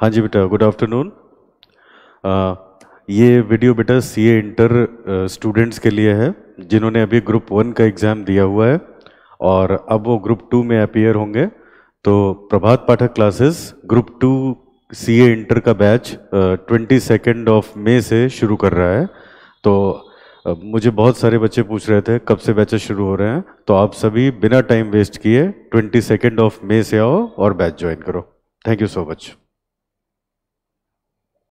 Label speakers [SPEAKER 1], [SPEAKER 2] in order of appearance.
[SPEAKER 1] हाँ जी बेटा गुड आफ्टरनून ये वीडियो बेटा सीए इंटर स्टूडेंट्स के लिए है जिन्होंने अभी ग्रुप वन का एग्ज़ाम दिया हुआ है और अब वो ग्रुप टू में अपीयर होंगे तो Prabhat Pathak classes group two CA inter का batch twenty second of May से शुरू कर रहा है तो मुझे बहुत सारे बच्चे पूछ रहे थे कब से बैचेस शुरू हो रहे हैं तो आप सभी बिना टाइम वेस्ट किए ट्वेंटी सेकेंड ऑफ मे से आओ और बैच ज्वाइन करो थैंक यू सो मच